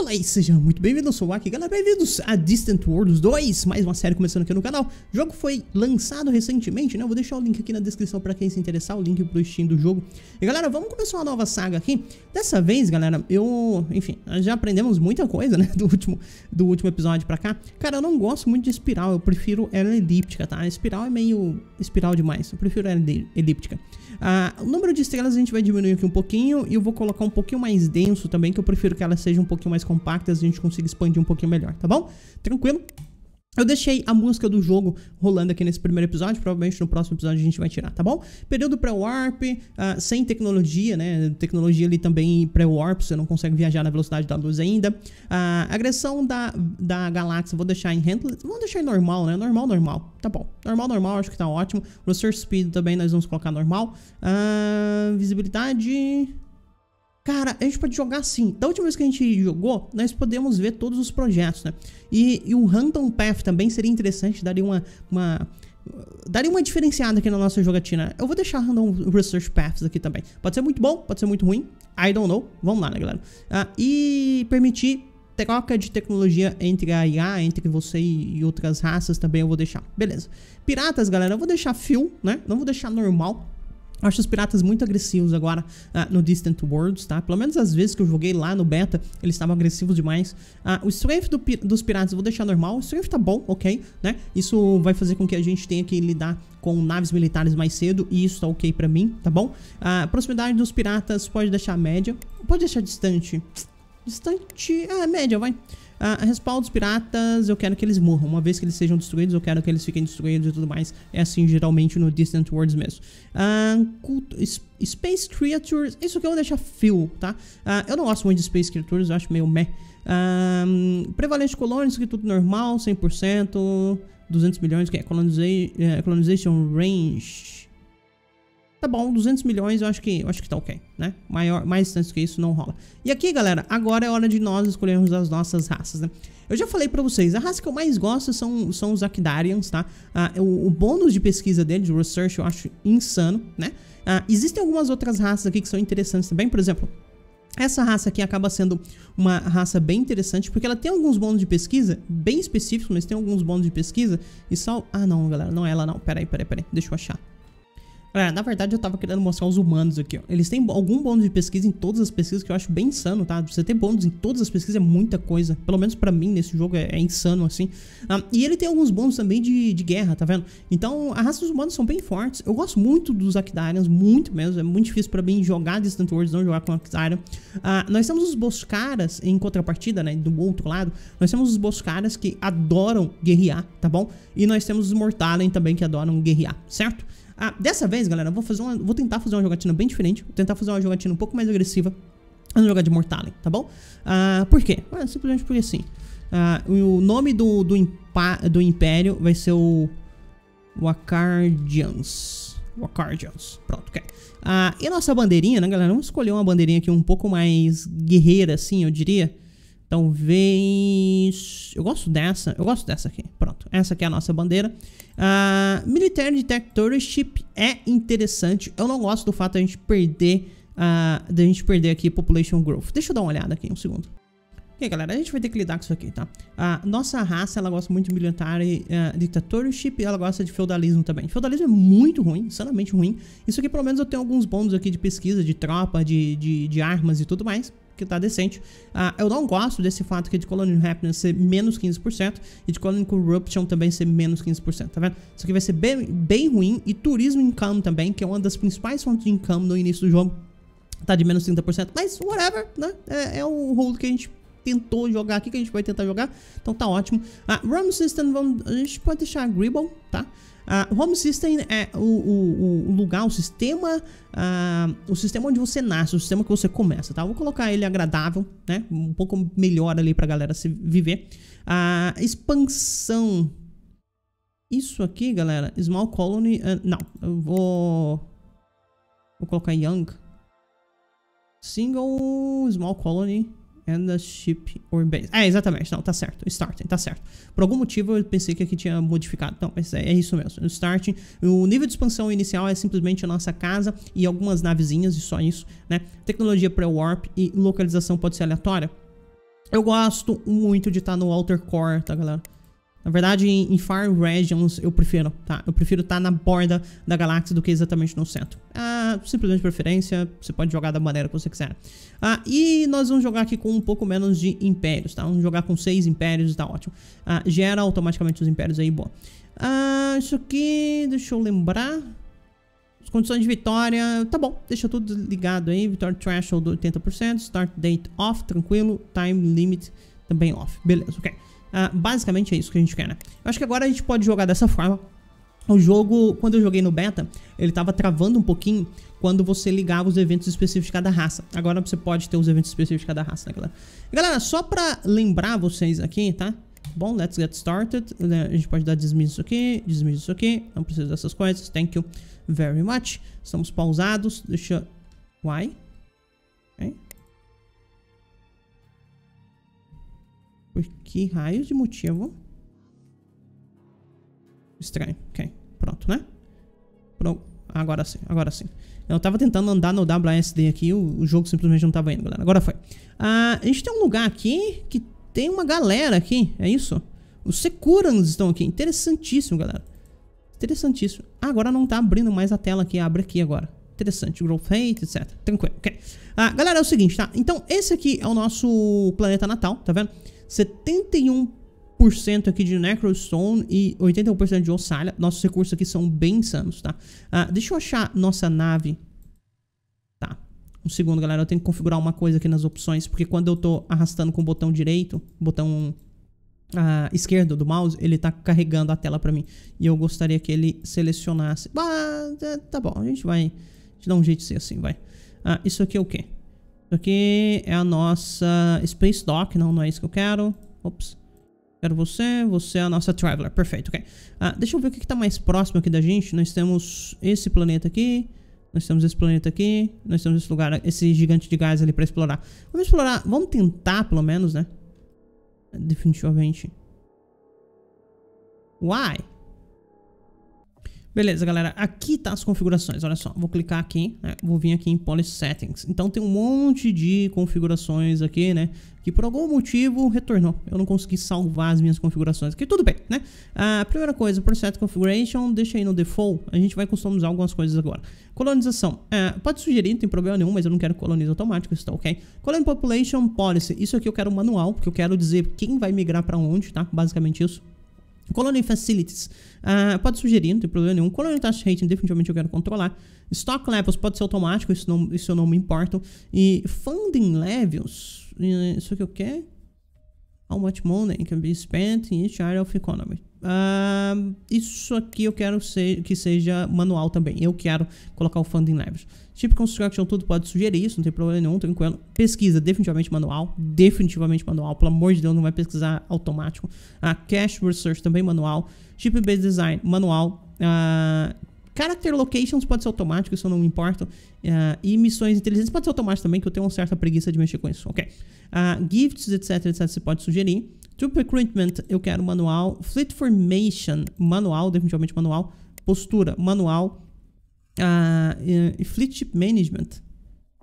Olá e seja muito bem-vindo, eu sou o Aki, galera, bem-vindos a Distant Worlds 2, mais uma série começando aqui no canal. O jogo foi lançado recentemente, né, eu vou deixar o link aqui na descrição pra quem se interessar, o link pro Steam do jogo. E galera, vamos começar uma nova saga aqui. Dessa vez, galera, eu, enfim, já aprendemos muita coisa, né, do último, do último episódio pra cá. Cara, eu não gosto muito de espiral, eu prefiro ela elíptica, tá? A espiral é meio espiral demais, eu prefiro ela elíptica. Ah, o número de estrelas a gente vai diminuir aqui um pouquinho e eu vou colocar um pouquinho mais denso também, que eu prefiro que elas sejam um pouquinho mais compactas, a gente consiga expandir um pouquinho melhor, tá bom? Tranquilo? Eu deixei a música do jogo rolando aqui nesse primeiro episódio, provavelmente no próximo episódio a gente vai tirar, tá bom? Período pré-warp, uh, sem tecnologia, né? Tecnologia ali também pré-warp, você não consegue viajar na velocidade da luz ainda. Uh, agressão da, da galáxia, vou deixar em handless, vou deixar em normal, né? Normal, normal, tá bom. Normal, normal, acho que tá ótimo. Research speed também nós vamos colocar normal. Uh, visibilidade... Cara, a gente pode jogar assim. Da última vez que a gente jogou, nós podemos ver todos os projetos, né? E, e o Random Path também seria interessante, daria uma, uma daria uma diferenciada aqui na nossa jogatina. Eu vou deixar random research paths aqui também. Pode ser muito bom, pode ser muito ruim. I don't know. Vamos lá, né, galera? Ah, e permitir troca de tecnologia entre a IA, entre você e outras raças também eu vou deixar. Beleza. Piratas, galera, eu vou deixar fio, né? Não vou deixar normal acho os piratas muito agressivos agora uh, no Distant Worlds, tá? Pelo menos as vezes que eu joguei lá no beta, eles estavam agressivos demais. Uh, o strength do, dos piratas eu vou deixar normal. O strength tá bom, ok, né? Isso vai fazer com que a gente tenha que lidar com naves militares mais cedo e isso tá ok pra mim, tá bom? Ah, a uh, proximidade dos piratas pode deixar média. Pode deixar distante. Distante... É, média, vai. Ah, respaldo piratas, eu quero que eles morram. Uma vez que eles sejam destruídos, eu quero que eles fiquem destruídos e tudo mais. É assim geralmente no Distant Worlds mesmo. Ah, Space Creatures, isso que eu vou deixar fio, tá? Ah, eu não gosto muito de Space Creatures, eu acho meio meh. Um, ah, prevalente colônias, que tudo normal, 100%, 200 milhões, que é, é colonization range. Tá bom, 200 milhões eu acho que, eu acho que tá ok, né? Maior, mais tanto que isso não rola. E aqui, galera, agora é hora de nós escolhermos as nossas raças, né? Eu já falei pra vocês, a raça que eu mais gosto são, são os Akdarians, tá? Ah, o, o, bônus de pesquisa dele de research, eu acho insano, né? Ah, existem algumas outras raças aqui que são interessantes também, por exemplo... Essa raça aqui acaba sendo uma raça bem interessante, porque ela tem alguns bônus de pesquisa, bem específicos, mas tem alguns bônus de pesquisa, e só... Ah, não, galera, não é ela não, peraí, peraí, peraí, deixa eu achar. É, na verdade eu tava querendo mostrar os humanos aqui, ó. Eles têm algum bônus de pesquisa em todas as pesquisas que eu acho bem insano, tá? Você ter bônus em todas as pesquisas é muita coisa. Pelo menos pra mim nesse jogo é, é insano, assim. Ah, e ele tem alguns bônus também de, de guerra, tá vendo? Então, a raça dos humanos são bem fortes. Eu gosto muito dos Akdarians, muito mesmo. É muito difícil pra mim jogar Distant Worlds, não jogar com Akdarian. Ah, nós temos os Boscaras, em contrapartida, né? Do outro lado, nós temos os Boscaras que adoram guerrear, tá bom? E nós temos os Mortalen também que adoram guerrear, certo? Ah, dessa vez, galera, eu vou, fazer uma, vou tentar fazer uma jogatina bem diferente. Vou tentar fazer uma jogatina um pouco mais agressiva. no jogar de Mortalen, tá bom? Ah, por quê? Ah, simplesmente porque sim. Ah, o nome do, do, impa, do império vai ser o... Wakardians. Wakardians. Pronto, ok. Ah, e a nossa bandeirinha, né, galera? Vamos escolher uma bandeirinha aqui um pouco mais guerreira, assim, eu diria. Talvez. Eu gosto dessa. Eu gosto dessa aqui. Pronto. Essa aqui é a nossa bandeira. Uh, Military Dictatorship é interessante. Eu não gosto do fato de a gente perder. Uh, da gente perder aqui Population Growth. Deixa eu dar uma olhada aqui, um segundo. Ok, galera, a gente vai ter que lidar com isso aqui, tá? A nossa raça, ela gosta muito de military uh, dictatorship e ela gosta de feudalismo também. Feudalismo é muito ruim, insanamente ruim. Isso aqui, pelo menos, eu tenho alguns bônus aqui de pesquisa, de tropa, de, de, de armas e tudo mais que tá decente. Ah, eu não gosto desse fato aqui de Colony Happiness ser menos 15% e de Colony Corruption também ser menos 15%, tá vendo? Isso aqui vai ser bem, bem ruim e Turismo Income também, que é uma das principais fontes de income no início do jogo, tá de menos 30%, mas whatever, né? É, é o rolo que a gente tentou jogar aqui, que a gente vai tentar jogar, então tá ótimo. Ah, Rum System, vamos, a gente pode deixar Gribble, tá? Ah, o home system é o, o, o lugar, o sistema, uh, o sistema onde você nasce, o sistema que você começa, tá? vou colocar ele agradável, né? Um pouco melhor ali pra galera se viver. A uh, expansão. Isso aqui, galera, Small Colony... Ah, não, eu vou... Vou colocar Young. Single Small Colony. And the ship or base. É, exatamente. Não, tá certo. Starting, tá certo. Por algum motivo eu pensei que aqui tinha modificado. Não, mas é, é isso mesmo. starting. O nível de expansão inicial é simplesmente a nossa casa e algumas navezinhas e só isso, né? Tecnologia pré-warp e localização pode ser aleatória. Eu gosto muito de estar tá no Alter Core, tá, galera? Na verdade, em, em Far Regions é eu prefiro, tá? Eu prefiro estar tá na borda da galáxia do que exatamente no centro. Ah, simplesmente preferência, você pode jogar da maneira que você quiser. Ah, e nós vamos jogar aqui com um pouco menos de impérios, tá? Vamos jogar com seis impérios, tá ótimo. Ah, gera automaticamente os impérios aí, boa. Ah, isso aqui, deixa eu lembrar. As condições de vitória, tá bom, deixa tudo ligado aí. Vitória threshold 80%, start date off, tranquilo, time limit também off. Beleza, ok. Ah, basicamente é isso que a gente quer, né? Eu acho que agora a gente pode jogar dessa forma. O jogo, quando eu joguei no beta, ele tava travando um pouquinho quando você ligava os eventos específicos de cada raça. Agora você pode ter os eventos específicos de cada raça, né, galera? E, galera, só pra lembrar vocês aqui, tá? Bom, let's get started. Né? A gente pode dar dismiss isso aqui, dismiss isso aqui. Não preciso dessas coisas. Thank you very much. Estamos pausados. Deixa... Why? Okay. Por que raio de motivo? Estranho. Ok. Pronto, né? Pronto. Agora sim, agora sim. Eu tava tentando andar no WSD aqui, o, o jogo simplesmente não tava indo, galera. Agora foi. Ah, a gente tem um lugar aqui que tem uma galera aqui, é isso? Os Securans estão aqui. Interessantíssimo, galera. Interessantíssimo. Ah, agora não tá abrindo mais a tela aqui, abre aqui agora. Interessante, growth rate, etc. Tranquilo, ok. Ah, galera, é o seguinte, tá? Então, esse aqui é o nosso planeta natal, tá vendo? 71% aqui de Necrostone e 81% de Ossalha. Nossos recursos aqui são bem insanos, tá? Ah, deixa eu achar nossa nave. Tá. Um segundo, galera. Eu tenho que configurar uma coisa aqui nas opções, porque quando eu tô arrastando com o botão direito, botão ah, esquerdo do mouse, ele tá carregando a tela pra mim. E eu gostaria que ele selecionasse... Ah, é, tá bom. A gente vai... A gente dá um jeito de ser assim, vai. Ah, isso aqui é o quê? Isso aqui é a nossa Space Dock. Não, não é isso que eu quero. Ops. Quero você, você é a nossa Traveler, perfeito, ok. Ah, deixa eu ver o que está mais próximo aqui da gente. Nós temos esse planeta aqui, nós temos esse planeta aqui, nós temos esse lugar, esse gigante de gás ali para explorar. Vamos explorar, vamos tentar pelo menos, né? Definitivamente. Why? Beleza, galera, aqui tá as configurações, olha só, vou clicar aqui, né? vou vir aqui em Policy Settings. Então tem um monte de configurações aqui, né, que por algum motivo retornou. Eu não consegui salvar as minhas configurações aqui, tudo bem, né? A primeira coisa, por Configuration, deixa aí no Default, a gente vai customizar algumas coisas agora. Colonização, é, pode sugerir, não tem problema nenhum, mas eu não quero colonizar automático, está ok? Colon Population Policy, isso aqui eu quero manual, porque eu quero dizer quem vai migrar pra onde, tá? Basicamente isso. Colony Facilities. Uh, pode sugerir, não tem problema nenhum. Colony Task Rating, definitivamente eu quero controlar. Stock Levels pode ser automático, isso, não, isso eu não me importo. E Funding Levels, isso que eu quero. How much money can be spent in each area of economy? Uh, isso aqui eu quero ser, que seja manual também. Eu quero colocar o funding levels. Tipo construction, tudo pode sugerir isso, não tem problema nenhum, tranquilo. Pesquisa, definitivamente manual. Definitivamente manual. Pelo amor de Deus, não vai pesquisar automático. Uh, cash research, também manual. Chip based design, manual. Uh, Character locations pode ser automático, isso eu não me importo. Uh, ah, e missões inteligentes pode ser automático também, que eu tenho uma certa preguiça de mexer com isso. Ok. Uh, gifts, etc, etc, você pode sugerir. Troop recruitment, eu quero manual. Fleet formation, manual, definitivamente manual. Postura, manual. Uh, e fleet ship management.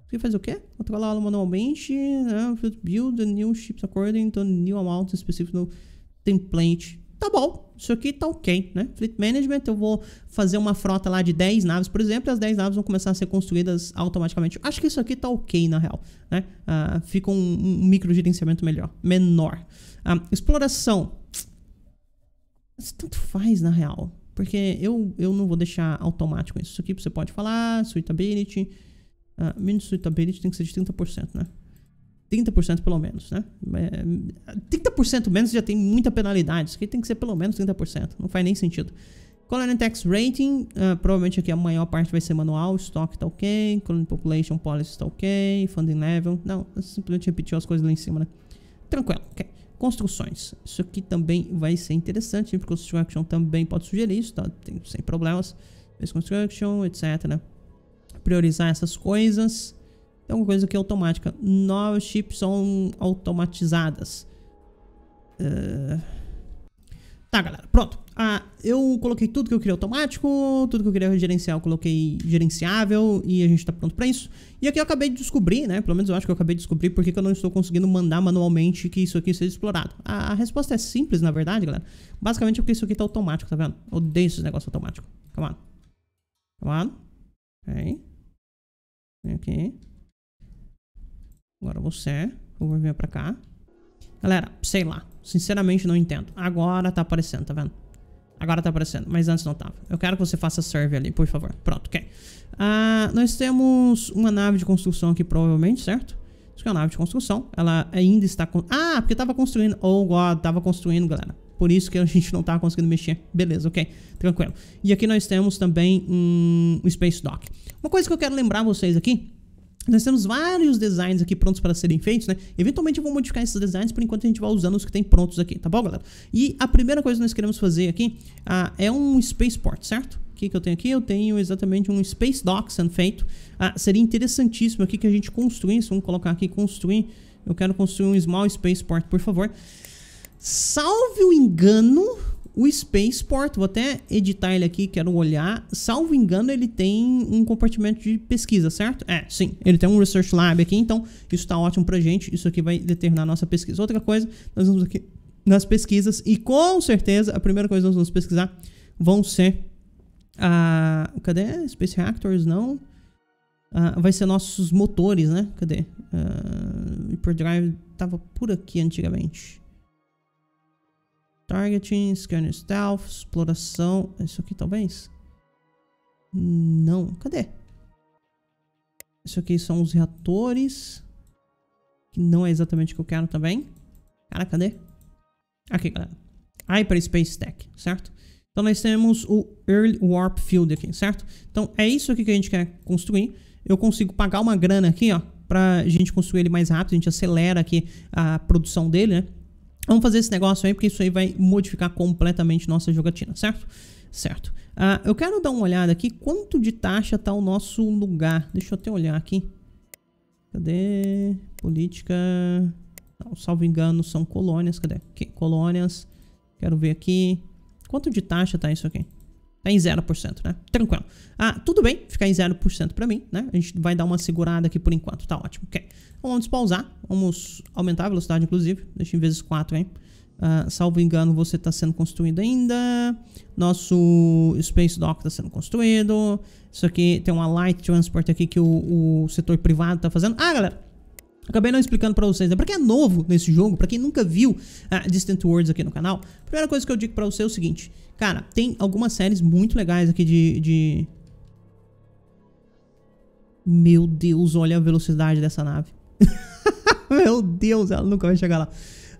Você faz o quê? Controlá-lo manualmente. Né? Build the new ships according to new amounts específico no template tá bom, isso aqui tá ok, né? Fleet Management, eu vou fazer uma frota lá de 10 naves, por exemplo, e as 10 naves vão começar a ser construídas automaticamente. Acho que isso aqui tá ok, na real, né? Uh, fica um, um micro gerenciamento melhor, menor. Uh, exploração. Mas tanto faz, na real. Porque eu, eu não vou deixar automático isso. Isso aqui você pode falar, suitability. Uh, suitability tem que ser de 30%, né? 30% pelo menos, né? 30% é, menos já tem muita penalidade, isso aqui tem que ser pelo menos 30%, não faz nem sentido. Colony Tax Rating, uh, provavelmente aqui a maior parte vai ser manual, estoque tá ok, Colony Population Policy tá ok, Funding Level, não, simplesmente repetiu as coisas lá em cima, né? Tranquilo, ok. Construções, isso aqui também vai ser interessante, porque Construction também pode sugerir isso, tá? Tem, sem problemas. Base Construction, etc, né? Priorizar essas coisas é uma coisa que é automática. Novas chips são automatizadas. Uh... Tá, galera, pronto. Ah, eu coloquei tudo que eu queria automático, tudo que eu queria gerencial, eu coloquei gerenciável e a gente tá pronto pra isso. E aqui eu acabei de descobrir, né? Pelo menos eu acho que eu acabei de descobrir porque que eu não estou conseguindo mandar manualmente que isso aqui seja explorado. A, a resposta é simples, na verdade, galera. Basicamente é porque isso aqui tá automático, tá vendo? Eu odeio esses negócios automáticos. Come on. Come on. Ok. Vem aqui. Agora você, por favor, venha pra cá. Galera, sei lá. Sinceramente, não entendo. Agora tá aparecendo, tá vendo? Agora tá aparecendo, mas antes não tava. Eu quero que você faça serve ali, por favor. Pronto, ok. Ah, nós temos uma nave de construção aqui, provavelmente, certo? Isso aqui é uma nave de construção. Ela ainda está... Con ah, porque tava construindo... Oh, God, tava construindo, galera. Por isso que a gente não tava conseguindo mexer. Beleza, ok. Tranquilo. E aqui nós temos também um Space Dock. Uma coisa que eu quero lembrar vocês aqui nós temos vários designs aqui prontos para serem feitos, né? Eventualmente eu vou modificar esses designs, por enquanto a gente vai usando os que tem prontos aqui, tá bom, galera? E a primeira coisa que nós queremos fazer aqui ah, é um spaceport, certo? O que, que eu tenho aqui? Eu tenho exatamente um space dock sendo feito. Ah, seria interessantíssimo aqui que a gente construísse, vamos colocar aqui construir. Eu quero construir um small spaceport, por favor. Salve o engano, o Spaceport, vou até editar ele aqui, quero olhar. Salvo engano, ele tem um compartimento de pesquisa, certo? É, sim, ele tem um Research Lab aqui, então isso está ótimo pra gente. Isso aqui vai determinar a nossa pesquisa. Outra coisa, nós vamos aqui nas pesquisas e com certeza a primeira coisa que nós vamos pesquisar vão ser a... Uh, cadê? Space Reactors, não? Uh, vai ser nossos motores, né? Cadê? Uh, Hyperdrive tava por aqui antigamente. Targeting, Scanner Stealth, Exploração. Isso aqui talvez? Não. Cadê? Isso aqui são os reatores. Que não é exatamente o que eu quero também. Cara, cadê? Aqui, galera. Hyperspace Tech, certo? Então nós temos o Early Warp Field aqui, certo? Então é isso aqui que a gente quer construir. Eu consigo pagar uma grana aqui, ó. Pra gente construir ele mais rápido. A gente acelera aqui a produção dele, né? Vamos fazer esse negócio aí, porque isso aí vai modificar completamente nossa jogatina, certo? Certo. Ah, eu quero dar uma olhada aqui, quanto de taxa tá o nosso lugar? Deixa eu até olhar aqui. Cadê? Política... Não, salvo engano, são colônias. Cadê? colônias. Quero ver aqui. Quanto de taxa tá isso aqui? tá em 0%, né? Tranquilo. Ah, tudo bem ficar em 0% para mim, né? A gente vai dar uma segurada aqui por enquanto, tá ótimo, ok. Então, vamos pausar, vamos aumentar a velocidade, inclusive, deixa em vezes 4, hein? Uh, salvo engano, você está sendo construído ainda. Nosso Space Dock está sendo construído. Isso aqui tem uma Light Transport aqui que o, o setor privado está fazendo. Ah, galera, Acabei não explicando pra vocês, né? Pra quem é novo nesse jogo, pra quem nunca viu a ah, Distant Worlds aqui no canal, a primeira coisa que eu digo pra você é o seguinte. Cara, tem algumas séries muito legais aqui de... de... Meu Deus, olha a velocidade dessa nave. Meu Deus, ela nunca vai chegar lá.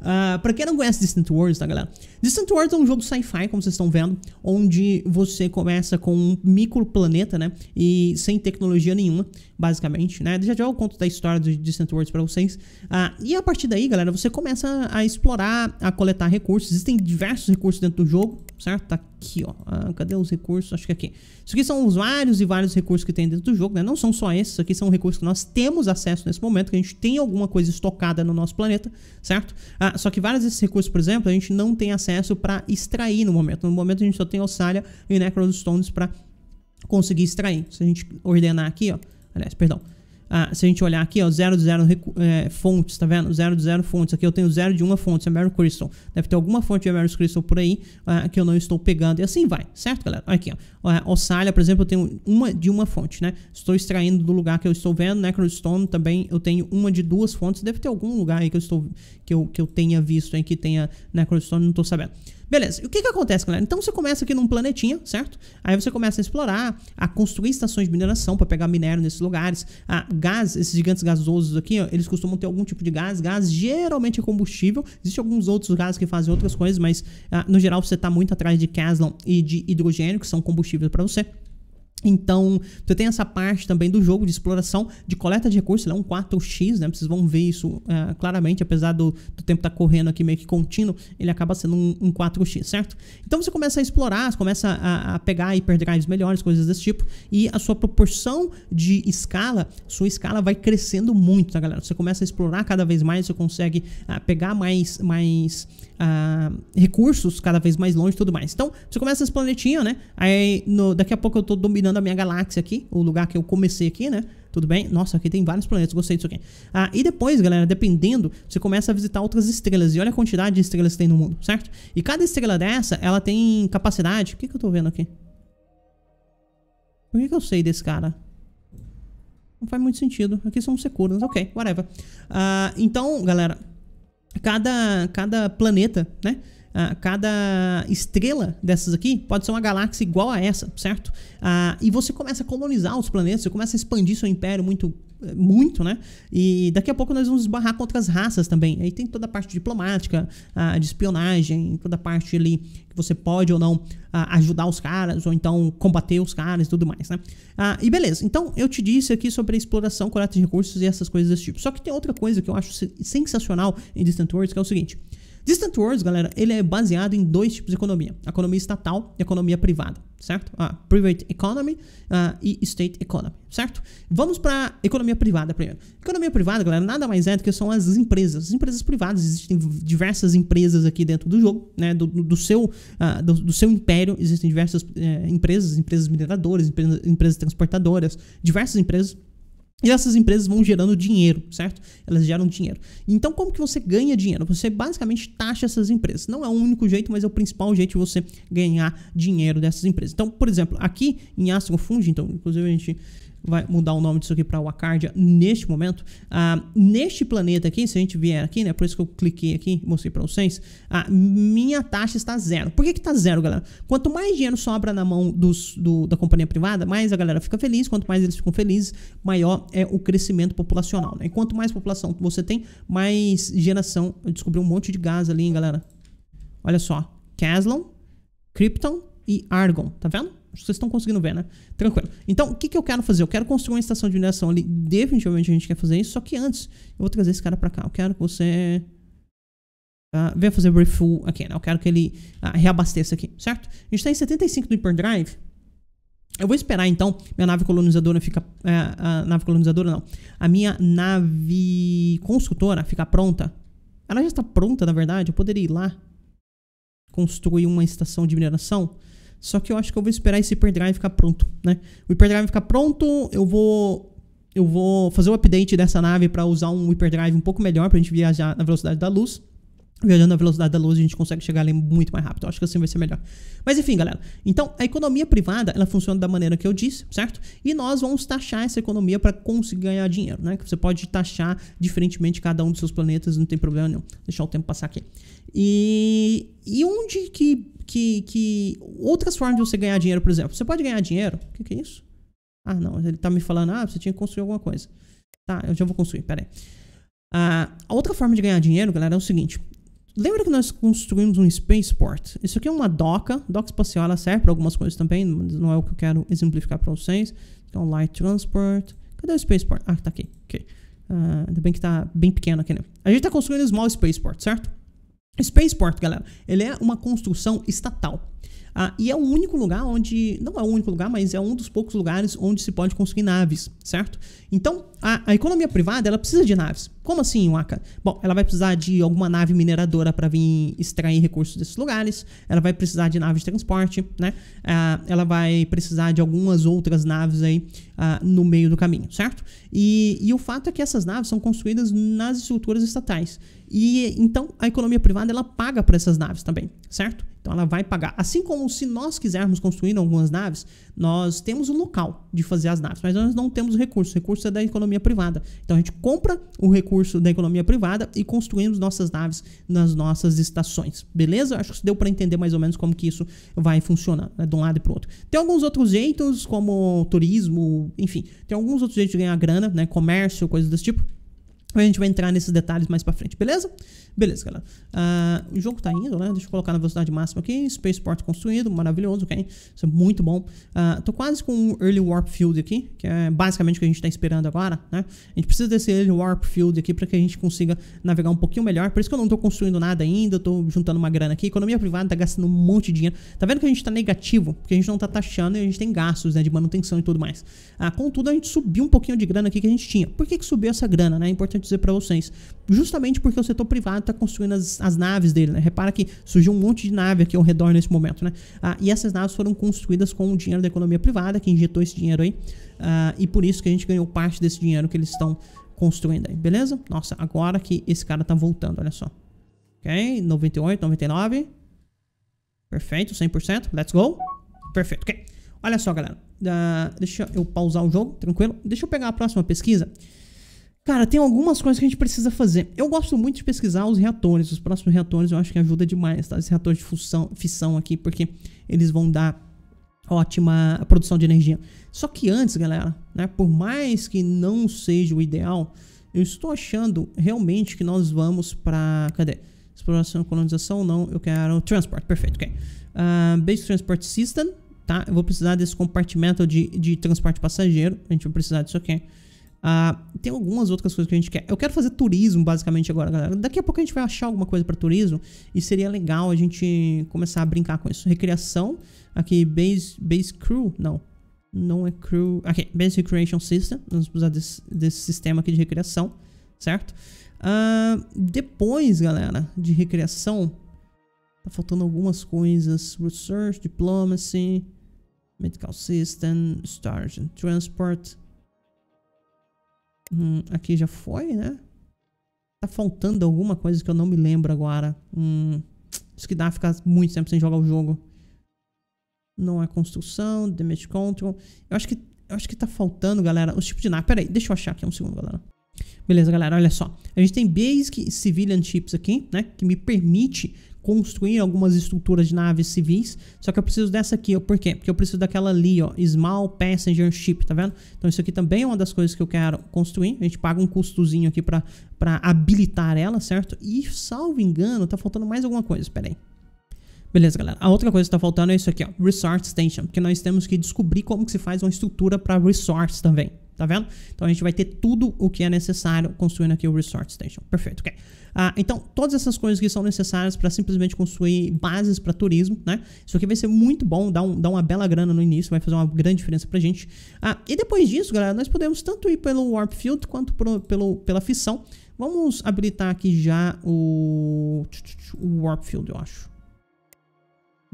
Uh, pra quem não conhece Distant Wars, tá, galera? Distant Wars é um jogo sci-fi, como vocês estão vendo, onde você começa com um microplaneta, né? E sem tecnologia nenhuma, basicamente, né? Já já eu conto da história de Distant Wars pra vocês. Uh, e a partir daí, galera, você começa a explorar, a coletar recursos. Existem diversos recursos dentro do jogo, certo? Tá aqui, ó. Ah, cadê os recursos? Acho que aqui. Isso aqui são os vários e vários recursos que tem dentro do jogo, né? Não são só esses, aqui são recursos que nós temos acesso nesse momento, que a gente tem alguma coisa estocada no nosso planeta, certo? Ah, só que vários desses recursos, por exemplo, a gente não tem acesso para extrair no momento. No momento a gente só tem Ossalha e Necrostones para conseguir extrair. Se a gente ordenar aqui, ó. Aliás, perdão. Ah, se a gente olhar aqui, ó, 0 de 0 é, fontes, tá vendo? 0 de 0 fontes. Aqui eu tenho 0 de 1 fonte, Emerald é Crystal. Deve ter alguma fonte de Emerald Crystal por aí ah, que eu não estou pegando. E assim vai, certo, galera? Aqui, ó. Ah, Ossalha, por exemplo, eu tenho uma de uma fonte, né? Estou extraindo do lugar que eu estou vendo. Necrostone também eu tenho uma de duas fontes. Deve ter algum lugar aí que eu, estou, que eu, que eu tenha visto, aí que tenha Necrostone, não estou sabendo. Beleza, e o que, que acontece, galera? Então você começa aqui num planetinha, certo? Aí você começa a explorar, a construir estações de mineração para pegar minério nesses lugares. a gás, esses gigantes gasosos aqui, ó, eles costumam ter algum tipo de gás. Gás geralmente é combustível. Existem alguns outros gases que fazem outras coisas, mas ah, no geral você está muito atrás de Caslon e de hidrogênio, que são combustíveis para você. Então, você tem essa parte também do jogo de exploração, de coleta de recursos, ele é né? um 4x, né? Vocês vão ver isso é, claramente, apesar do, do tempo estar tá correndo aqui meio que contínuo, ele acaba sendo um, um 4x, certo? Então você começa a explorar, você começa a, a pegar hiperdrives melhores, coisas desse tipo, e a sua proporção de escala, sua escala vai crescendo muito, tá galera? Você começa a explorar cada vez mais, você consegue ah, pegar mais, mais ah, recursos cada vez mais longe e tudo mais. Então, você começa esse planetinha, né? Aí no, daqui a pouco eu tô dominando da minha galáxia aqui, o lugar que eu comecei aqui, né? Tudo bem? Nossa, aqui tem vários planetas, gostei disso aqui. Ah, e depois, galera, dependendo, você começa a visitar outras estrelas. E olha a quantidade de estrelas que tem no mundo, certo? E cada estrela dessa, ela tem capacidade... O que, que eu tô vendo aqui? Por que, que eu sei desse cara? Não faz muito sentido. Aqui são securas, ok, whatever. Ah, então, galera, cada, cada planeta, né? uh, cada estrela dessas aqui pode ser uma galáxia igual a essa, certo? Uh, e você começa a colonizar os planetas, você começa a expandir seu império muito eh, muito, né? E daqui a pouco nós vamos esbarrar com outras raças também. Aí tem toda a parte diplomática, uh, de espionagem, toda a parte ali que você pode ou não uh, ajudar os caras, ou então combater os caras e tudo mais, né? Uh, e beleza, então eu te disse aqui sobre a exploração, coleta de recursos e essas coisas desse tipo. Só que tem outra coisa que eu acho sensacional em Distant Worlds, que é o seguinte... Distant Worlds, galera, ele é baseado em dois tipos de economia: economia estatal e economia privada, certo? Ah, private economy ah, e state economy, certo? Vamos para economia privada primeiro. Economia privada, galera, nada mais é do que são as empresas, as empresas privadas. Existem diversas empresas aqui dentro do jogo, né? Do, do seu, ah, do, do, seu império existem diversas eh, empresas, empresas mineradoras, empresas, empresas transportadoras, diversas empresas e essas empresas vão gerando dinheiro, certo? Elas geram dinheiro. Então, como que você ganha dinheiro? Você basicamente taxa essas empresas. Não é o único jeito, mas é o principal jeito de você ganhar dinheiro dessas empresas. Então, por exemplo, aqui em Astro Fund, então, inclusive a gente vai mudar o nome disso aqui para Wacardia neste momento. Ah, neste planeta aqui, se a gente vier aqui, né? Por isso que eu cliquei aqui e mostrei para vocês. A minha taxa está zero. Por que que tá zero, galera? Quanto mais dinheiro sobra na mão dos, do, da companhia privada, mais a galera fica feliz. Quanto mais eles ficam felizes, maior é o crescimento populacional, né? E quanto mais população você tem, mais geração... Eu descobri um monte de gás ali, hein, galera? Olha só. Caslon, Krypton e Argon. Tá vendo? Vocês estão conseguindo ver, né? Tranquilo. Então, o que, que eu quero fazer? Eu quero construir uma estação de mineração ali. Definitivamente a gente quer fazer isso. Só que antes, eu vou trazer esse cara pra cá. Eu quero que você... Uh, venha fazer refuel aqui, né? Eu quero que ele uh, reabasteça aqui, certo? A gente tá em 75 do Hyperdrive. Eu vou esperar então minha nave colonizadora fica a, é, a nave colonizadora não, a minha nave construtora ficar pronta. Ela já está pronta na verdade. Eu poderia ir lá construir uma estação de mineração. Só que eu acho que eu vou esperar esse hiperdrive ficar pronto, né? O hiperdrive ficar pronto, eu vou eu vou fazer o um update dessa nave para usar um hiperdrive um pouco melhor para a gente viajar na velocidade da luz. Viajando na velocidade da luz, a gente consegue chegar ali muito mais rápido. Eu acho que assim vai ser melhor. Mas enfim, galera. Então, a economia privada, ela funciona da maneira que eu disse, certo? E nós vamos taxar essa economia para conseguir ganhar dinheiro, né? Que você pode taxar diferentemente cada um dos seus planetas, não tem problema nenhum. Deixar o tempo passar aqui. E, e onde que que, que outras formas de você ganhar dinheiro, por exemplo. Você pode ganhar dinheiro? O que, que é isso? Ah, não, ele tá me falando, ah, você tinha que construir alguma coisa. Tá, eu já vou construir, peraí. Ah, a outra forma de ganhar dinheiro, galera, é o seguinte. Lembra que nós construímos um spaceport? Isso aqui é uma doca, doca espacial, ela serve para algumas coisas também, não é o que eu quero exemplificar para vocês. Então, light transport. Cadê o spaceport? Ah, tá aqui, ok. Ah, ainda bem que tá bem pequeno aqui, né? A gente tá construindo um small spaceport, certo? Spaceport, galera, ele é uma construção estatal. Ah, e é o único lugar onde. Não é o único lugar, mas é um dos poucos lugares onde se pode construir naves, certo? Então, a, a, economia privada ela precisa de naves. Como assim, Waka? Bom, ela vai precisar de alguma nave mineradora para vir extrair recursos desses lugares. Ela vai precisar de naves de transporte, né? ela vai precisar de algumas outras naves aí no meio do caminho, certo? E, e o fato é que essas naves são construídas nas estruturas estatais. E então a economia privada ela paga para essas naves também, certo? Então ela vai pagar. Assim como se nós quisermos construir algumas naves, nós temos um local de fazer as naves, mas nós não temos recurso. O recurso é da economia privada. Então a gente compra o recurso da economia privada e construímos nossas naves nas nossas estações. Beleza? Acho que deu para entender mais ou menos como que isso vai funcionar, né? de um lado e o outro. Tem alguns outros jeitos, como turismo, enfim, tem alguns outros jeitos de ganhar grana, né? Comércio, coisas desse tipo a gente vai entrar nesses detalhes mais pra frente, beleza? Beleza, galera. Uh, o jogo tá indo, né? Deixa eu colocar na velocidade máxima aqui. Spaceport construído, maravilhoso, ok? Isso é muito bom. Uh, tô quase com um Early Warp Field aqui, que é basicamente o que a gente tá esperando agora, né? A gente precisa desse Early Warp Field aqui pra que a gente consiga navegar um pouquinho melhor. Por isso que eu não tô construindo nada ainda, eu tô juntando uma grana aqui. Economia privada tá gastando um monte de dinheiro. Tá vendo que a gente tá negativo? Porque a gente não tá taxando e a gente tem gastos, né? De manutenção e tudo mais. Uh, contudo, a gente subiu um pouquinho de grana aqui que a gente tinha. Por que que subiu essa grana, né? É importante dizer para vocês. Justamente porque o setor privado está construindo as, as, naves dele, né? Repara que surgiu um monte de nave aqui ao redor nesse momento, né? Ah, e essas naves foram construídas com o dinheiro da economia privada, que injetou esse dinheiro aí. Ah, e por isso que a gente ganhou parte desse dinheiro que eles estão construindo aí, beleza? Nossa, agora que esse cara está voltando, olha só. Ok, 98, 99. Perfeito, 100%. Let's go. Perfeito, ok. Olha só, galera. Uh, deixa eu pausar o jogo, tranquilo. Deixa eu pegar a próxima pesquisa. Cara, tem algumas coisas que a gente precisa fazer. Eu gosto muito de pesquisar os reatores. Os próximos reatores eu acho que ajuda demais, tá? Esse reatores de fusão, fissão aqui, porque eles vão dar ótima produção de energia. Só que antes, galera, né, por mais que não seja o ideal, eu estou achando realmente que nós vamos para... Cadê? Exploração e colonização, não. Eu quero transport, perfeito, ok. Uh, base Transport System, tá? Eu vou precisar desse compartimento de, de transporte passageiro. A gente vai precisar disso aqui. Okay ah, tem algumas outras coisas que a gente quer. Eu quero fazer turismo, basicamente, agora, galera. Daqui a pouco a gente vai achar alguma coisa para turismo e seria legal a gente começar a brincar com isso. Recreação, aqui, base, base crew, não. Não é crew. Aqui, base recreation system. Vamos precisar desse, desse sistema aqui de recreação, certo? Ah, depois, galera, de recreação, tá faltando algumas coisas. Research, diplomacy, medical system, stars and transport. Hum, aqui já foi, né? Tá faltando alguma coisa que eu não me lembro agora. Hum, isso que dá ficar muito tempo sem jogar o jogo. Não é construção, damage control. Eu acho que, eu acho que tá faltando, galera, os tipos de nave. Pera aí, deixa eu achar aqui um segundo, galera. Beleza, galera, olha só. A gente tem Basic Civilian Chips aqui, né? Que me permite construir algumas estruturas de naves civis. Só que eu preciso dessa aqui, Por quê? Porque eu preciso daquela ali, ó. Small Passenger Ship, tá vendo? Então isso aqui também é uma das coisas que eu quero construir. A gente paga um custozinho aqui pra, pra habilitar ela, certo? E, salvo engano, tá faltando mais alguma coisa. Pera aí. Beleza, galera. A outra coisa que tá faltando é isso aqui, ó. Resource Station, Porque nós temos que descobrir como que se faz uma estrutura para resource também. Tá vendo? Então a gente vai ter tudo o que é necessário construindo aqui o Resource Station. Perfeito, ok. Ah, então, todas essas coisas que são necessárias para simplesmente construir bases para turismo, né? Isso aqui vai ser muito bom, dá, um, dá uma bela grana no início, vai fazer uma grande diferença pra gente. Ah, e depois disso, galera, nós podemos tanto ir pelo Warp Field quanto pro, pelo, pela fissão. Vamos habilitar aqui já o, o Warp Field, eu acho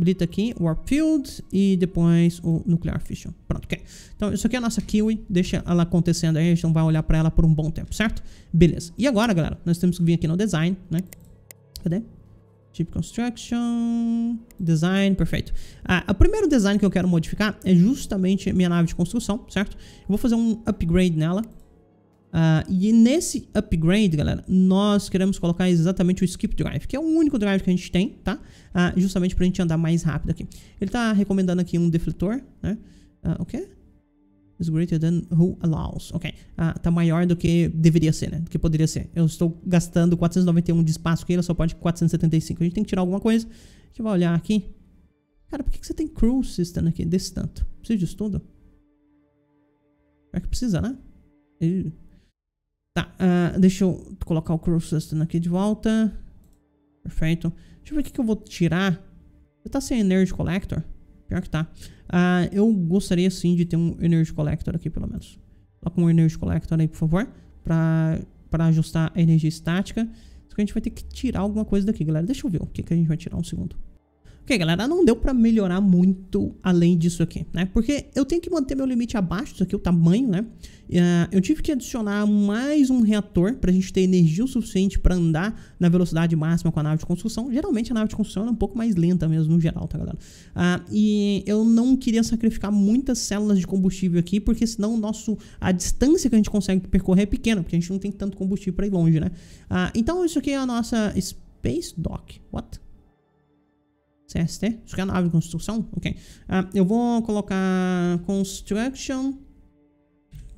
habilita aqui Warp Field e depois o Nuclear Fission. Pronto, ok. Então isso aqui é a nossa Kiwi, deixa ela acontecendo aí, a gente não vai olhar para ela por um bom tempo, certo? Beleza. E agora, galera, nós temos que vir aqui no Design, né? Cadê? Chip Construction, Design, perfeito. Ah, o primeiro design que eu quero modificar é justamente minha nave de construção, certo? Eu vou fazer um upgrade nela, Uh, e nesse upgrade, galera, nós queremos colocar exatamente o skip drive, que é o único drive que a gente tem, tá? Uh, justamente pra gente andar mais rápido aqui. Ele tá recomendando aqui um defletor, né? Uh, o quê? Is greater than who allows. Ok. Uh, tá maior do que deveria ser, né? Do que poderia ser. Eu estou gastando 491 de espaço aqui, ele só pode 475. A gente tem que tirar alguma coisa. A gente vai olhar aqui. Cara, por que, que você tem crew system aqui desse tanto? Precisa disso tudo? Pior é que precisa, né? Ele Tá, uh, deixa eu colocar o Crow Sustain aqui de volta. Perfeito. Deixa eu ver o que, que eu vou tirar. Você tá sem Energy Collector? Pior que tá. Uh, eu gostaria sim de ter um Energy Collector aqui, pelo menos. Coloca um Energy Collector aí, por favor. Pra, pra ajustar a energia estática. Só que a gente vai ter que tirar alguma coisa daqui, galera. Deixa eu ver o que, que a gente vai tirar um segundo. Ok, galera, não deu para melhorar muito além disso aqui, né? Porque eu tenho que manter meu limite abaixo disso aqui, o tamanho, né? Eh, eu tive que adicionar mais um reator para a gente ter energia o suficiente para andar na velocidade máxima com a nave de construção. Geralmente a nave de construção é um pouco mais lenta mesmo, no geral, tá, galera? Ah, e eu não queria sacrificar muitas células de combustível aqui, porque senão o nosso, a distância que a gente consegue percorrer é pequena, porque a gente não tem tanto combustível para ir longe, né? Ah, então isso aqui é a nossa Space Dock. What? CST, isso que é nave de construção, ok. Uh, eu vou colocar construction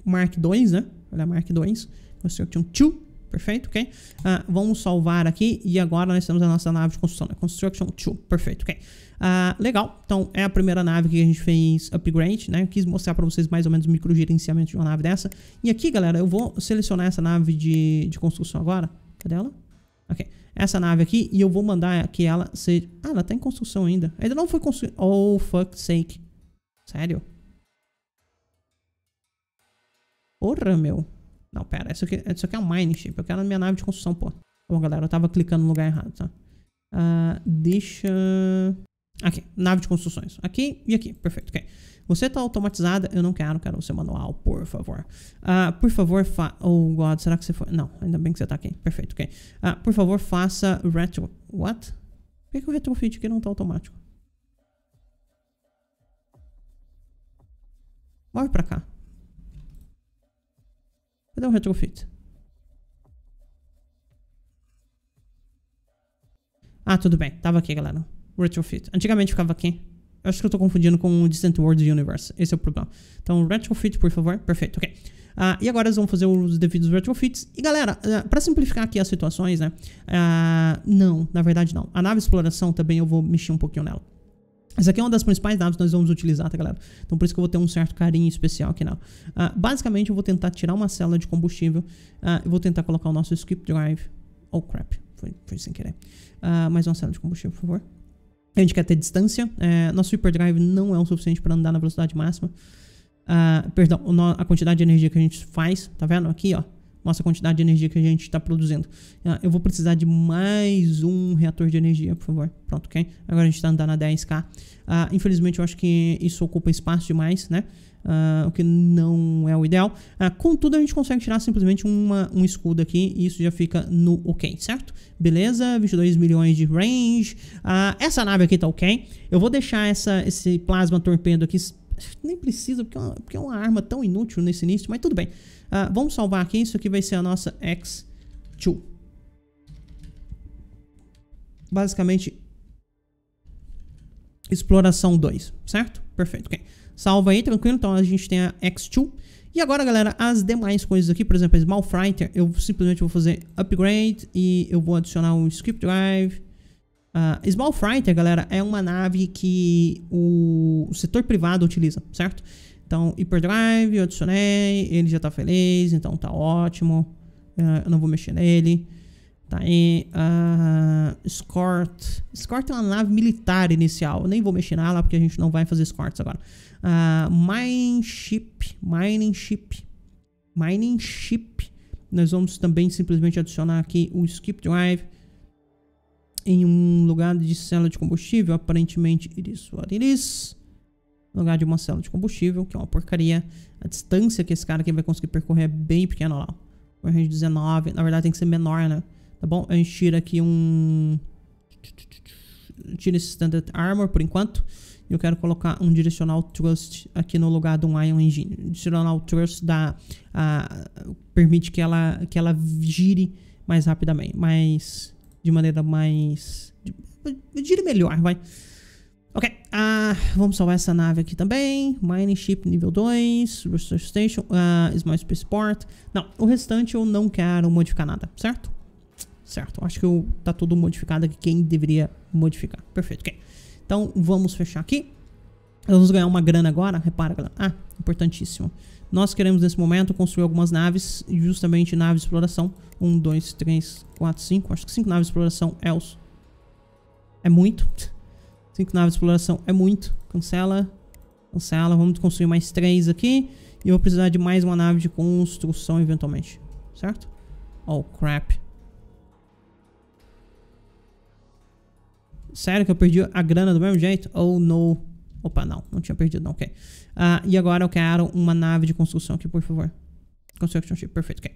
mark 2, né? Olha, mark 2, construction 2, perfeito, ok. Uh, vamos salvar aqui e agora nós temos a nossa nave de construção, né? construction 2, perfeito, ok. Uh, legal, então é a primeira nave que a gente fez upgrade, né? Eu quis mostrar para vocês mais ou menos o micro gerenciamento de uma nave dessa. E aqui, galera, eu vou selecionar essa nave de, de construção agora. Cadê ela? Ok. Essa nave aqui, e eu vou mandar que ela seja... Ah, ela tá em construção ainda. Ainda não foi construída. Oh, fuck sake. Sério? Porra, meu. Não, pera. Isso aqui, isso aqui é um mining ship. Eu quero a minha nave de construção, pô. Bom, galera, eu tava clicando no lugar errado, tá? Uh, deixa... Aqui, nave de construções. Aqui e aqui. Perfeito, ok. Você está automatizada? Eu não quero, quero o seu manual, por favor. Uh, por favor, fa Oh, God, será que você foi... Não, ainda bem que você está aqui. Perfeito, ok. Uh, por favor, faça retro... What? Por que, o retrofit aqui não está automático? Move para cá. Cadê o retrofit? Ah, tudo bem. Tava aqui, galera. Retrofit. Antigamente ficava aqui. Acho que eu tô confundindo com o Distant World Universe. Esse é o problema. Então, retrofit, por favor. Perfeito, ok. Ah, e agora eles vão fazer os devidos retrofits. E galera, uh, ah, para simplificar aqui as situações, né? Uh, não, na verdade não. A nave exploração também eu vou mexer um pouquinho nela. Essa aqui é uma das principais naves que nós vamos utilizar, tá galera? Então por isso que eu vou ter um certo carinho especial aqui nela. Uh, basicamente eu vou tentar tirar uma célula de combustível. eu vou tentar colocar o nosso skip drive. Oh crap, foi, foi sem querer. mais uma célula de combustível, por favor. A gente quer ter distância. É, nosso superdrive não é o suficiente para andar na velocidade máxima. Ah, perdão, a quantidade de energia que a gente faz, tá vendo? Aqui, ó. Mostra a quantidade de energia que a gente está produzindo. Ah, eu vou precisar de mais um reator de energia, por favor. Pronto, ok? Agora a gente está andando a 10k. Ah, infelizmente, eu acho que isso ocupa espaço demais, né? uh, o que não é o ideal. Uh, contudo, a gente consegue tirar simplesmente uma, um escudo aqui e isso já fica no ok, certo? Beleza, 22 milhões de range. Uh, essa nave aqui tá ok. Eu vou deixar essa, esse plasma torpedo aqui nem precisa, porque é, uma, porque é, uma, arma tão inútil nesse início, mas tudo bem. Uh, vamos salvar aqui, isso aqui vai ser a nossa X2. Basicamente, exploração 2, certo? Perfeito, ok. Salva aí, tranquilo. Então a gente tem a X2. E agora, galera, as demais coisas aqui, por exemplo, a Smallfrighter, eu simplesmente vou fazer upgrade e eu vou adicionar um script drive. Uh, Small Fighter, galera, é uma nave que o, setor privado utiliza, certo? Então, Hyperdrive, eu adicionei, ele já tá feliz, então tá ótimo. Uh, eu não vou mexer nele. Tá aí. Uh, escort. Escort é uma nave militar inicial. Eu nem vou mexer nela porque a gente não vai fazer escorts agora. Uh, ah, mine ship. Mining ship. Mining ship. Nós vamos também simplesmente adicionar aqui o skip drive em um lugar de célula de combustível. Aparentemente, it is what it is. No lugar de uma célula de combustível, que é uma porcaria. A distância que esse cara aqui vai conseguir percorrer é bem pequena lá. 19. Na verdade, tem que ser menor, né? Tá bom? A gente tira aqui um... Tira esse Standard Armor por enquanto. E eu quero colocar um Direcional Trust aqui no lugar de um Ion Engine. direcional Trust dá, permite que ela, que ela gire mais rapidamente. Mais... De maneira mais... Gire melhor, vai. Ok, ah, vamos salvar essa nave aqui também. Mining Ship nível 2, Research Station, uh, Small Spaceport. Não, o restante eu não quero modificar nada, certo? certo? Acho que eu, tá tudo modificado aqui, quem deveria modificar. Perfeito, ok. Então, vamos fechar aqui. vamos ganhar uma grana agora, repara, galera. Ah, importantíssimo. Nós queremos, nesse momento, construir algumas naves, justamente naves de exploração. Um, dois, três, quatro, cinco. Acho que cinco naves de exploração é os... É muito. Cinco naves de exploração é muito. Cancela. Cancela. Vamos construir mais três aqui. E eu vou precisar de mais uma nave de construção, eventualmente. Certo? Oh, crap. Sério que eu perdi a grana do mesmo jeito? Ou oh, não? Opa, não. Não tinha perdido, não. Ok. Uh, e agora eu quero uma nave de construção aqui, por favor. Construction ship. Perfeito, ok.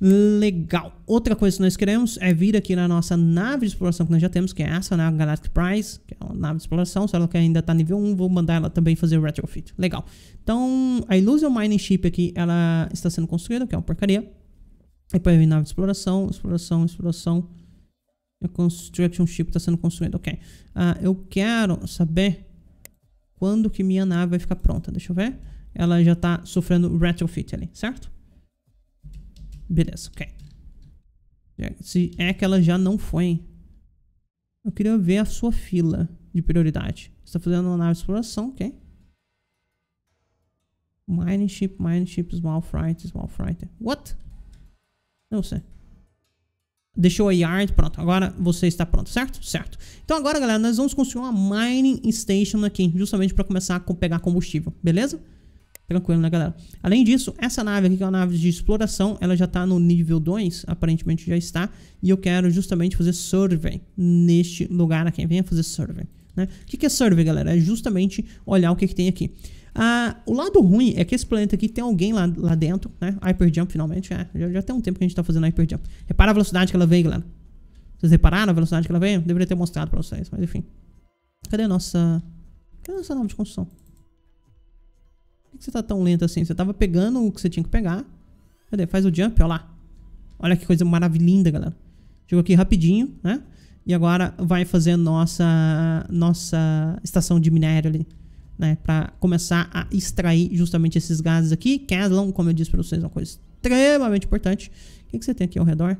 Legal. Outra coisa que nós queremos é vir aqui na nossa nave de exploração que nós já temos, que é essa, né? A Galactic Prize, que é uma nave de exploração. Se ela ainda está nível 1, vou mandar ela também fazer retrofit. Legal. Então, a Illusion Mining Ship aqui, ela está sendo construída, que é uma porcaria. Depois vem nave de exploração, exploração, exploração. A construction ship está sendo construída, ok. Ah, eu quero saber quando que minha nave vai ficar pronta. Deixa eu ver. Ela já está sofrendo retrofit ali, certo? Beleza, ok. É, se é que ela já não foi. Eu queria ver a sua fila de prioridade. Você está fazendo uma nave de exploração, ok. Mining ship, mining ship, small freight, small freight. What? Não sei. Deixou a yard pronto. Agora você está pronto, certo? Certo. Então agora, galera, nós vamos construir uma mining station aqui, justamente para começar a pegar combustível, beleza? Tranquilo, né, galera? Além disso, essa nave aqui, que é uma nave de exploração, ela já está no nível 2, aparentemente já está. E eu quero justamente fazer survey neste lugar aqui. Venha fazer survey, né? O que é survey, galera? É justamente olhar o que, que tem aqui. Ah, o lado ruim é que esse planeta aqui tem alguém lá, lá dentro, né? Hyperjump finalmente, é. Já, já tem um tempo que a gente tá fazendo Hyperjump. Repara a velocidade que ela veio, galera. Vocês repararam a velocidade que ela veio? Deveria ter mostrado pra vocês, mas enfim. Cadê a nossa... Cadê a nossa nova de construção? Por que você tá tão lento assim? Você tava pegando o que você tinha que pegar. Cadê? Faz o jump, ó lá. Olha que coisa maravilhosa, galera. Chegou aqui rapidinho, né? E agora vai fazer nossa, nossa estação de minério ali né, para começar a extrair justamente esses gases aqui. Caslon, como eu disse para vocês, é uma coisa extremamente importante. O que, que você tem aqui ao redor?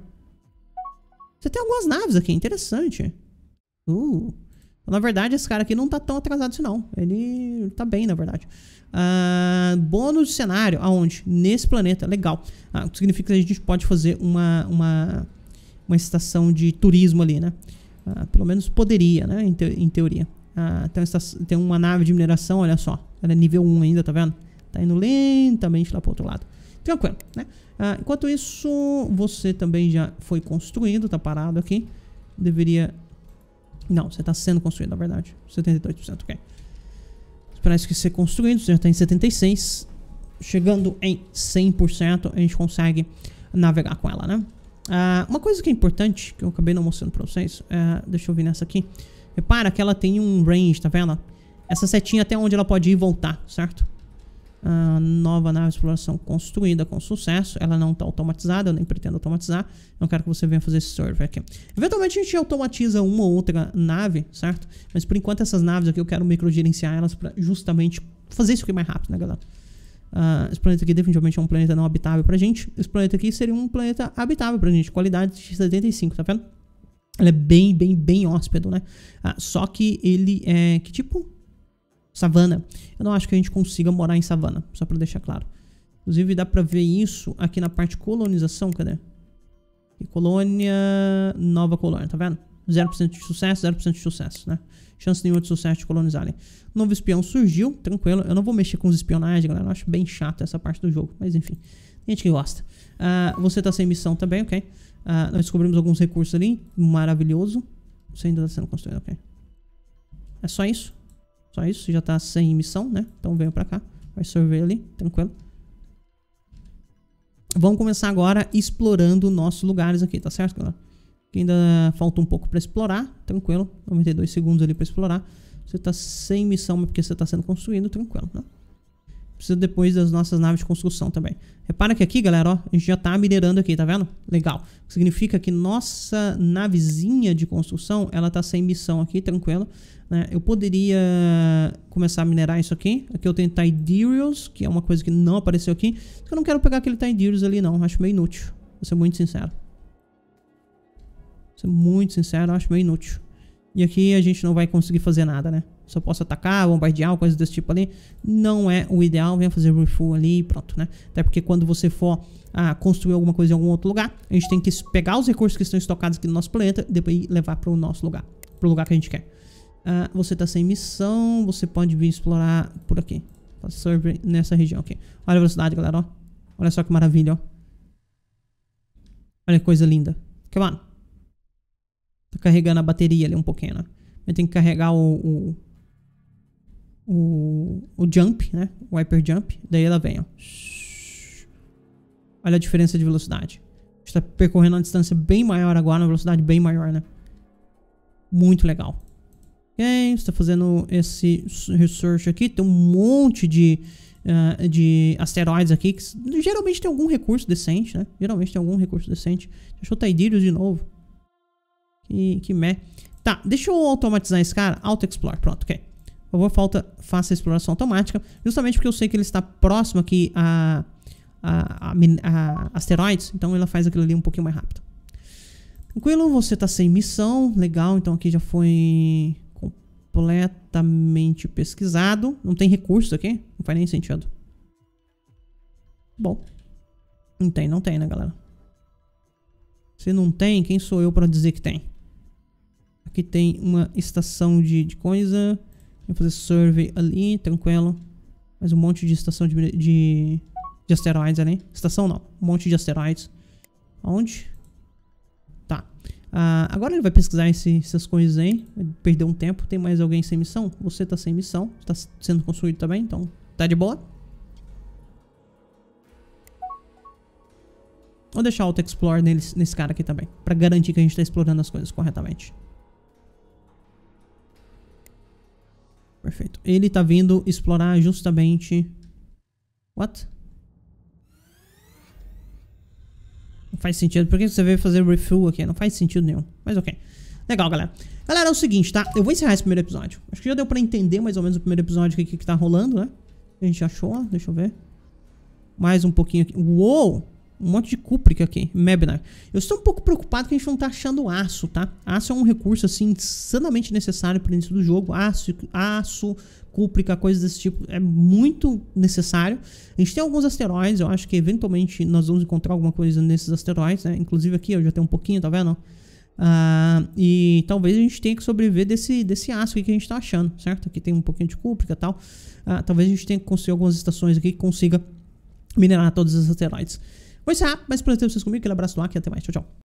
Você tem algumas naves aqui, interessante. Uh. Na verdade, esse cara aqui não tá tão atrasado assim, não. Ele tá bem, na verdade. Uh, bônus de cenário, aonde? Nesse planeta, legal. Uh, significa que a gente pode fazer uma, uma, uma estação de turismo ali, né? Uh, pelo menos poderia, né? Em, te em teoria. Ah, tem, uma estação, tem uma nave de mineração, olha só. Ela é nível 1 ainda, tá vendo? Tá indo lentamente lá pro outro lado. Tranquilo, né? Ah, enquanto isso, você também já foi construído, tá parado aqui. Deveria... Não, você tá sendo construído, na verdade. 78%, ok. Parece que ser construído, você já tá em 76%. Chegando em 100%, a gente consegue navegar com ela, né? Ah, uma coisa que é importante, que eu acabei não mostrando pra vocês, é, deixa eu vir nessa aqui. Repara que ela tem um range, tá vendo? Essa setinha até onde ela pode ir e voltar, certo? A nova nave de exploração construída com sucesso. Ela não está automatizada, eu nem pretendo automatizar. Não quero que você venha fazer esse survey aqui. Eventualmente a gente automatiza uma ou outra nave, certo? Mas por enquanto essas naves aqui eu quero microgerenciar elas para justamente fazer isso aqui mais rápido, né, galera? Uh, esse planeta aqui definitivamente é um planeta não habitável pra gente. Esse planeta aqui seria um planeta habitável pra gente. Qualidade de 75, tá vendo? Ela é bem, bem, bem hóspedo, né? Ah, só que ele é. Que tipo? Savana. Eu não acho que a gente consiga morar em savana, só pra deixar claro. Inclusive, dá pra ver isso aqui na parte colonização, cadê? E colônia. Nova colônia, tá vendo? 0% de sucesso, 0% de sucesso, né? Chance nenhuma de sucesso de colonizarem. Novo espião surgiu, tranquilo. Eu não vou mexer com os espionagens, galera. Eu acho bem chato essa parte do jogo, mas enfim. Gente que gosta. Uh, você tá sem missão também, ok? Uh, nós descobrimos alguns recursos ali. Maravilhoso. Isso ainda está sendo construído, ok. É só isso. Só isso. Já está sem missão, né? Então venho para cá. Vai sorver ali, tranquilo. Vamos começar agora explorando nossos lugares aqui, tá certo, galera? Aqui ainda falta um pouco para explorar, tranquilo. 92 segundos ali para explorar. Você está sem missão, mas porque você está sendo construído, tranquilo, né? precisa depois das nossas naves de construção também. Repara que aqui, galera, ó, a gente já tá minerando aqui, tá vendo? Legal. Significa que nossa navezinha de construção, ela tá sem missão aqui, tranquilo. Né? Eu poderia começar a minerar isso aqui. Aqui eu tenho Tiderials, que é uma coisa que não apareceu aqui. Eu não quero pegar aquele Tiderials ali, não. Acho meio inútil. Vou ser muito sincero. Vou ser muito sincero, acho meio inútil. E aqui a gente não vai conseguir fazer nada, né? só posso atacar, bombardear, coisas desse tipo ali, não é o ideal, venha fazer refuel ali e pronto, né? Até porque quando você for ah, construir alguma coisa em algum outro lugar, a gente tem que pegar os recursos que estão estocados aqui no nosso planeta e depois levar para o nosso lugar, para o lugar que a gente quer. Ah, você está sem missão, você pode vir explorar por aqui, tá server nessa região aqui. Olha a velocidade, galera, ó. Olha só que maravilha, ó. Olha que coisa linda. Come on. Tá carregando a bateria ali um pouquinho, né? Eu tenho que carregar o, o o, o jump, né? O hyper jump. Daí ela vem, ó. Olha a diferença de velocidade. Está percorrendo uma distância bem maior agora, uma velocidade bem maior, né? Muito legal. Ok, está fazendo esse research aqui. Tem um monte de, uh, de asteroides aqui. Que geralmente tem algum recurso decente, né? Geralmente tem algum recurso decente. Deixa eu Taidirius de novo. Que, que meh. Tá, deixa eu automatizar esse cara. Auto-explore, pronto, ok. Por favor, falta, faça a exploração automática. Justamente porque eu sei que ele está próximo aqui a, a, a, a asteroides. Então ela faz aquilo ali um pouquinho mais rápido. Tranquilo, você está sem missão. Legal, então aqui já foi completamente pesquisado. Não tem recursos aqui? Não faz nem sentido. Bom. Não tem, não tem, né, galera? Se não tem, quem sou eu para dizer que tem? Aqui tem uma estação de, de coisa. Vou fazer survey ali, tranquilo. Mais um monte de estação de, de, de asteroides ali. Estação não, um monte de asteroides. Onde? Tá. Ah, agora ele vai pesquisar esse, essas coisas aí. Perdeu um tempo. Tem mais alguém sem missão? Você tá sem missão. Tá sendo construído também, então tá de boa. Vou deixar o auto-explore nesse cara aqui também. Pra garantir que a gente tá explorando as coisas corretamente. perfeito. Ele tá vindo explorar justamente... What? Não faz sentido. Por que você veio fazer refill aqui? Não faz sentido nenhum. Mas ok. Legal, galera. Galera, é o seguinte, tá? Eu vou encerrar esse primeiro episódio. Acho que já deu pra entender mais ou menos o primeiro episódio aqui que, que tá rolando, né? A gente achou, deixa eu ver. Mais um pouquinho aqui. Uou! um monte de Kubrick aqui, Mebnar. Eu estou um pouco preocupado que a gente não está achando aço, tá? Aço é um recurso, assim, insanamente necessário para o início do jogo. Aço, aço, Cúprica, coisas desse tipo, é muito necessário. A gente tem alguns asteroides, eu acho que eventualmente nós vamos encontrar alguma coisa nesses asteroides, né? Inclusive aqui eu já tenho um pouquinho, tá vendo? Uh, e talvez a gente tenha que sobreviver desse, desse aço que a gente está achando, certo? Aqui tem um pouquinho de cúprica e tal. Uh, talvez a gente tenha que construir algumas estações aqui que consiga minerar todos os asteroides. Vou encerrar, mas por exemplo, vocês comigo, aquele abraço do ar, e até mais. Tchau, tchau.